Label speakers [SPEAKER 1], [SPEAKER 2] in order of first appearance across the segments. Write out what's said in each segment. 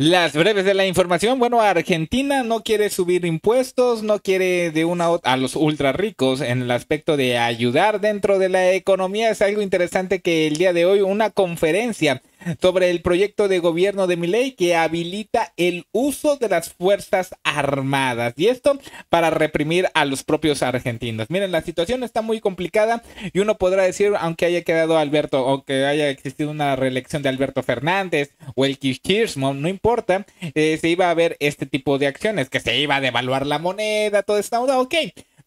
[SPEAKER 1] Las breves de la información. Bueno, Argentina no quiere subir impuestos, no quiere de una a los ultra ricos en el aspecto de ayudar dentro de la economía. Es algo interesante que el día de hoy una conferencia sobre el proyecto de gobierno de ley que habilita el uso de las Fuerzas Armadas. Y esto para reprimir a los propios argentinos. Miren, la situación está muy complicada y uno podrá decir, aunque haya quedado Alberto o que haya existido una reelección de Alberto Fernández o el kirchnerismo, no importa, eh, se iba a ver este tipo de acciones, que se iba a devaluar la moneda, todo está, ok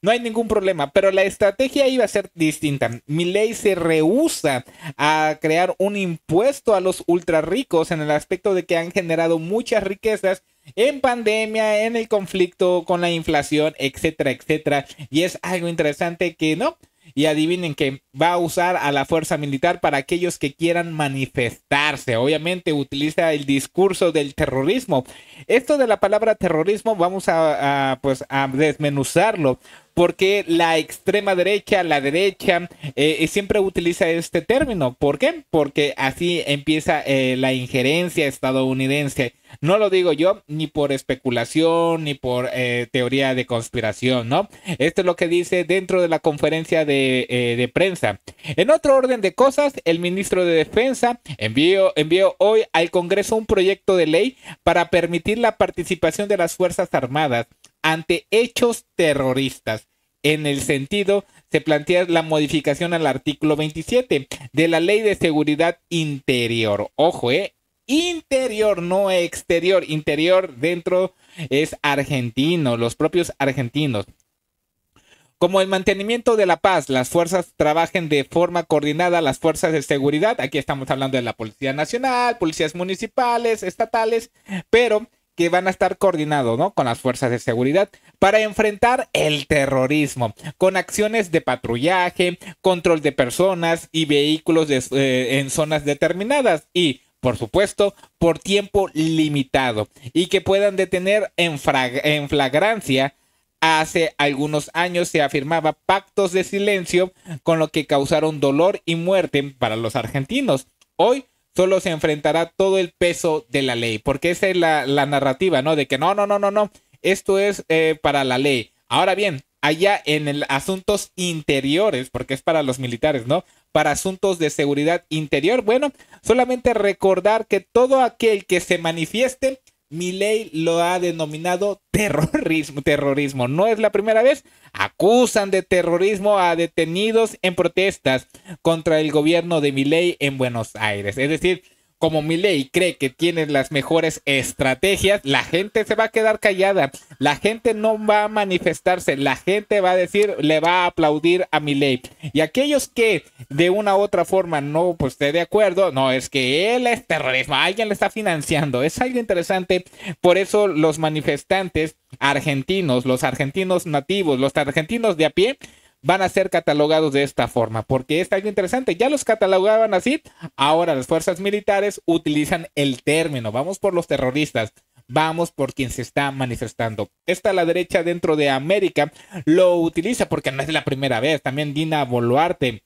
[SPEAKER 1] no hay ningún problema, pero la estrategia iba a ser distinta. Mi ley se rehúsa a crear un impuesto a los ultra ricos en el aspecto de que han generado muchas riquezas en pandemia, en el conflicto con la inflación, etcétera, etcétera. Y es algo interesante que no, y adivinen que va a usar a la fuerza militar para aquellos que quieran manifestarse. Obviamente utiliza el discurso del terrorismo. Esto de la palabra terrorismo vamos a, pues, a desmenuzarlo porque la extrema derecha, la derecha, eh, eh, siempre utiliza este término. ¿Por qué? Porque así empieza eh, la injerencia estadounidense. No lo digo yo ni por especulación ni por eh, teoría de conspiración, ¿no? Esto es lo que dice dentro de la conferencia eh, de, prensa. En otro orden de cosas, el ministro de Defensa envió, envió hoy al Congreso un proyecto de ley para permitir la participación de las Fuerzas Armadas ante hechos terroristas. En el sentido, se plantea la modificación al artículo 27 de la Ley de Seguridad Interior. Ojo, eh, interior, no exterior. Interior dentro es argentino, los propios argentinos. Como el mantenimiento de la paz, las fuerzas trabajen de forma coordinada, las fuerzas de seguridad, aquí estamos hablando de la Policía Nacional, policías municipales, estatales, pero que van a estar coordinados ¿no? con las fuerzas de seguridad para enfrentar el terrorismo, con acciones de patrullaje, control de personas y vehículos eh, en zonas determinadas y por supuesto, por tiempo limitado y que puedan detener en, flagrancia Hace algunos años se afirmaba pactos de silencio con lo que causaron dolor y muerte para los argentinos. Hoy solo se enfrentará todo el peso de la ley, porque esa es la, narrativa, ¿no? De que no, no, no, no, no, esto es eh, para la ley. Ahora bien, allá en el asuntos interiores, porque es para los militares, ¿no? Para asuntos de seguridad interior. Bueno, solamente recordar que todo aquel que se manifieste, mi ley lo ha denominado terrorismo, terrorismo. No es la primera vez. Acusan de terrorismo a detenidos en protestas contra el gobierno de Milei en Buenos Aires. Es decir, como Milei cree que tiene las mejores estrategias, la gente se va a quedar callada, la gente no va a manifestarse, la gente va a decir, le va a aplaudir a Milei. Y aquellos que de una u otra forma no pues, esté de acuerdo, no, es que él es terrorismo, alguien le está financiando, es algo interesante. Por eso los manifestantes argentinos, los argentinos nativos, los argentinos de a pie, van a ser catalogados de esta forma, porque es algo interesante, ya los catalogaban así, ahora las fuerzas militares utilizan el término, vamos por los terroristas, vamos por quien se está manifestando. Esta la derecha dentro de América lo utiliza porque no es la primera vez, también Dina Boluarte.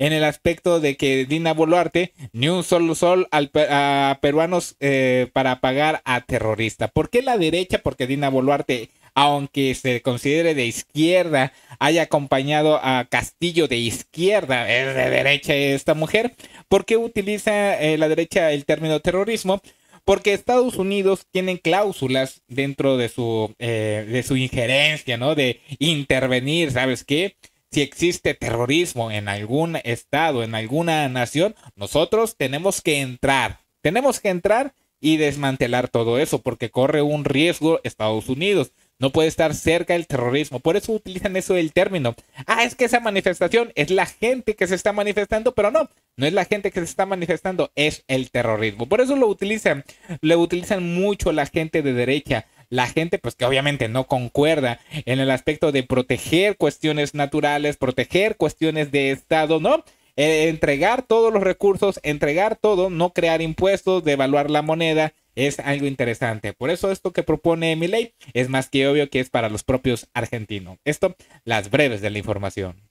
[SPEAKER 1] En el aspecto de que Dina Boluarte ni un solo sol al, a peruanos eh, para pagar a terrorista. ¿Por qué la derecha? Porque Dina Boluarte aunque se considere de izquierda, haya acompañado a Castillo de izquierda, es de derecha esta mujer. ¿Por qué utiliza eh, la derecha el término terrorismo? Porque Estados Unidos tiene cláusulas dentro de su, eh, de su injerencia, ¿no? De intervenir, ¿sabes qué? si existe terrorismo en algún estado, en alguna nación, nosotros tenemos que entrar. Tenemos que entrar y desmantelar todo eso porque corre un riesgo Estados Unidos. No puede estar cerca del terrorismo. Por eso utilizan eso del término. Ah, es que esa manifestación es la gente que se está manifestando, pero no, no es la gente que se está manifestando, es el terrorismo. Por eso lo utilizan, lo utilizan mucho la gente de derecha la gente pues que obviamente no concuerda en el aspecto de proteger cuestiones naturales, proteger cuestiones de Estado, ¿no? Eh, entregar todos los recursos, entregar todo, no crear impuestos, devaluar la moneda, es algo interesante. Por eso esto que propone ley es más que obvio que es para los propios argentinos. Esto, las breves de la información.